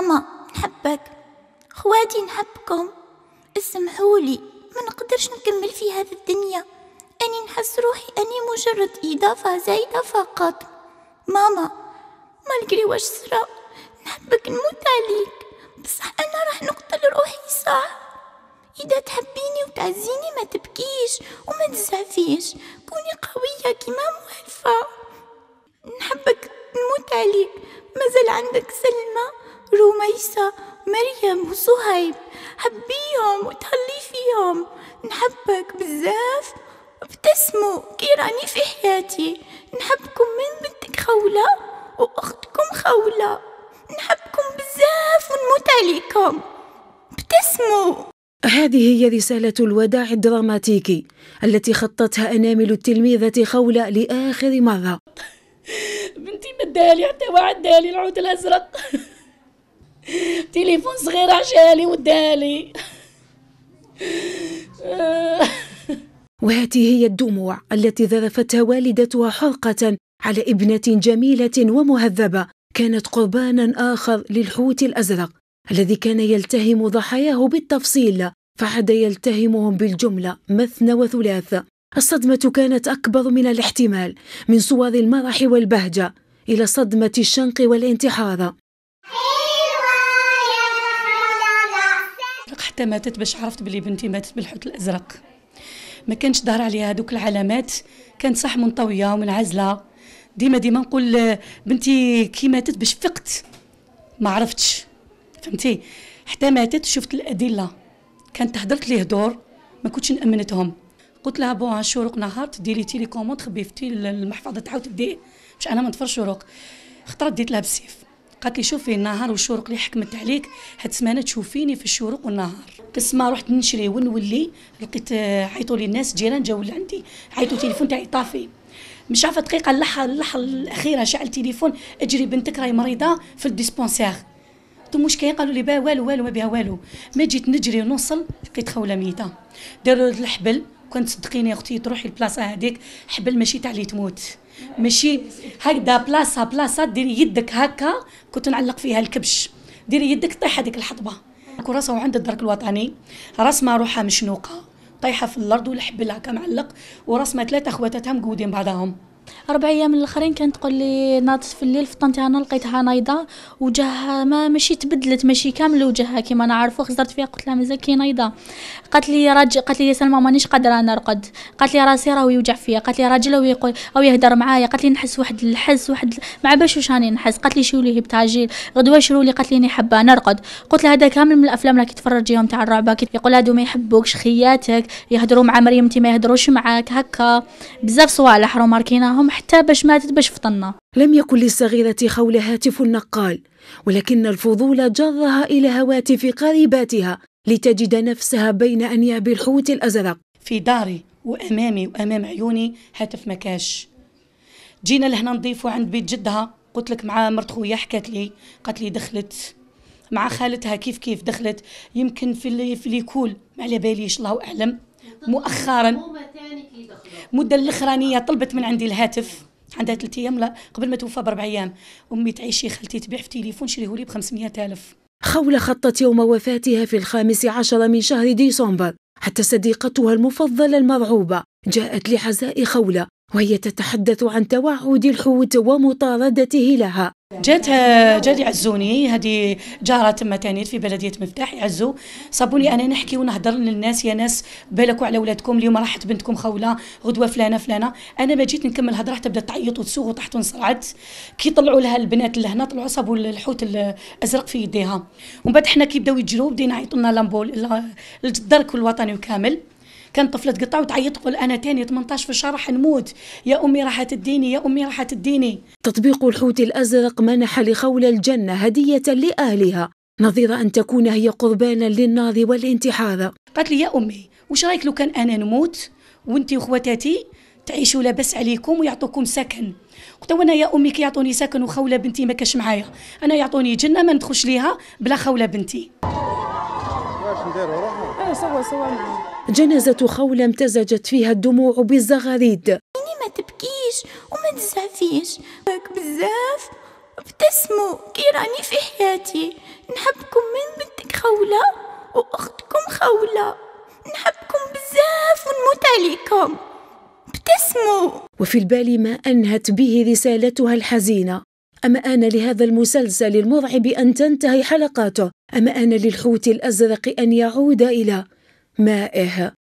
ماما نحبك خواتي نحبكم اسمحولي ما نقدرش نكمل في هذه الدنيا أني نحس روحي أني مجرد إضافة زايدة فقط ماما مالكري واش صرا نحبك نموت عليك بصح أنا راح نقتل روحي صح إذا تحبيني وتعزيني ما تبكيش وما تزعفيش كوني قوية كيما مهلفة نحبك نموت عليك مازال عندك سلمة ولميسة ومريم وصهيب حبيهم وتهلي فيهم نحبك بزاف ابتسموا كي راني في حياتي نحبكم من بنتك خولة وأختكم خولة نحبكم بزاف ونموت عليكم ابتسموا هذه هي رسالة الوداع الدراماتيكي التي خطتها أنامل التلميذة خولة لآخر مرة بنتي مدالي حتى وعدالي العود الأزرق تليفون صغير عشالي ودالي وهذه هي الدموع التي ذرفتها والدتها حرقة على ابنة جميلة ومهذبة كانت قربانا آخر للحوت الأزرق الذي كان يلتهم ضحاياه بالتفصيل فعاد يلتهمهم بالجملة مثنى وثلاث الصدمة كانت أكبر من الاحتمال من صور المرح والبهجة إلى صدمة الشنق والانتحار حتى ماتت باش عرفت بلي بنتي ماتت بالحوت الازرق ما كانش ظهر عليها هذوك العلامات كانت صح منطويه ومنعزله ديما ديما نقول بنتي كي ماتت باش فقت ما عرفتش فهمتي حتى ماتت شفت الادله كانت تهدرت ليه دور ما كنتش نامنتهم قلت لها عن شروق نهار تديري تيلي كوموند خبيفتي المحفظه تعاود تدي باش انا ما نتفرش شروق خطرت ديت لها بالسيف قالت لي شوفي النهار والشروق اللي حكمت عليك هاد السمانه تشوفيني في الشروق والنهار قسمه رحت نشري ونولي لقيت آه، عيطوا لي الناس جيران جاو لعندي عيطوا التليفون تاعي طافي مش عارفه دقيقه اللحظه اللحظه الاخيره شعل التليفون اجري بنتك راهي مريضه في الديسبونسير قلت مش كاين قالوا لي بها والو والو ما بها والو ما جيت نجري ونوصل لقيت خوله ميته داروا الحبل كنت صدقيني اختي تروحي البلاصه هذيك حبل ماشي تاع اللي تموت ماشي هكذا بلاصه بلاصه ديري يدك هكا كنت نعلق فيها الكبش ديري يدك طيح هذيك الحطبه كراسه وعند الدرك الوطني رسمه روحها مشنوقه طايحه في الارض والحبل هكا معلق ورسمه ثلاثه خواتاتها مقودين بعضهم اربع ايام الاخرين كانت تقول لي ناضت في الليل فطنتها انا لقيتها نايضه وجهها ما ماشي تبدلت ماشي كامل وجهها كيما انا عارفه خزرت فيها قلت لها مازال كي نايضه قالت لي راج قالت لي سلمى مانيش قادره نرقد قالت لي راسي راهو يوجع فيا قالت لي راجل هو يقول او يهدر معايا قالت لي نحس واحد الحس واحد مع باش واش راني نحس قالت لي شولي هي بتعجيل غدوه لي قالت لي راني حابه نرقد قلت لها هذا كامل من الافلام اللي كتفرجيهم تاع الرعب يقول هادو ما يحبوكش خياتك يهدروا مع مريم انت ما يهدروش معاك هكا بزاف صوالح رو ماركينا عانيناهم حتى باش ماتت باش فطنا لم يكن للصغيرة خول هاتف نقال ولكن الفضول جرها إلى هواتف قريباتها لتجد نفسها بين أنياب الحوت الأزرق في داري وأمامي وأمام عيوني هاتف ما كاش جينا لهنا نضيفه عند بيت جدها قلت لك مع مرت خويا حكات لي قالت لي دخلت مع خالتها كيف كيف دخلت يمكن في اللي في ليكول ما على باليش الله اعلم مؤخرا المده الاخرانيه طلبت من عندي الهاتف عندها ثلاث ايام لا قبل ما توفى باربع ايام امي تعيشي خالتي تبيع في تليفون شريه لي ب 500 الف خولة خطت يوم وفاتها في الخامس عشر من شهر ديسمبر حتى صديقتها المفضلة المرعوبة جاءت لحزاء خولة وهي تتحدث عن توعد الحوت ومطارده لها جات جات يعزوني هذه جاره تما تانيت في بلديه مفتاح يعزو صابوني انا نحكي ونهضر للناس يا ناس بالكوا على ولادكم اليوم راحت بنتكم خوله غدوه فلانه فلانه انا ما جيت نكمل الهضره حتى بدات تعيط وتسوق وطحت ونصرعت كي طلعوا لها البنات لهنا طلعوا صابوا الحوت الازرق في يديها ومن بعد حنا كيبداو بداو يجروا بدينا عيطوا لنا لامبول الدرك الوطني وكامل كان طفله تقطع وتعيط تقول انا تاني 18 في الشهر حنموت يا امي راح تديني يا امي راح تديني تطبيق الحوت الازرق منح لخولة الجنه هديه لاهلها نظير ان تكون هي قربانا للنار والانتحار قالت لي يا امي وش رايك لو كان انا نموت وانتي وخواتاتي تعيشوا لاباس عليكم ويعطوكم سكن قلت انا يا امي كيعطوني سكن وخوله بنتي ما كاش معايا انا يعطوني جنه ما ندخلش ليها بلا خوله بنتي واش نديروا روحنا اه سوا سوا معاهم جنازة خولة امتزجت فيها الدموع بالزغاريد يعني ما تبكيش وما تزعفيش راك بزاف ابتسموا كي راني في حياتي نحبكم من بنتك خولة وأختكم خولة نحبكم بزاف ونموت عليكم ابتسموا وفي البال ما أنهت به رسالتها الحزينة أما أنا لهذا المسلسل المرعب أن تنتهي حلقاته أما أنا للحوت الأزرق أن يعود إلى مائه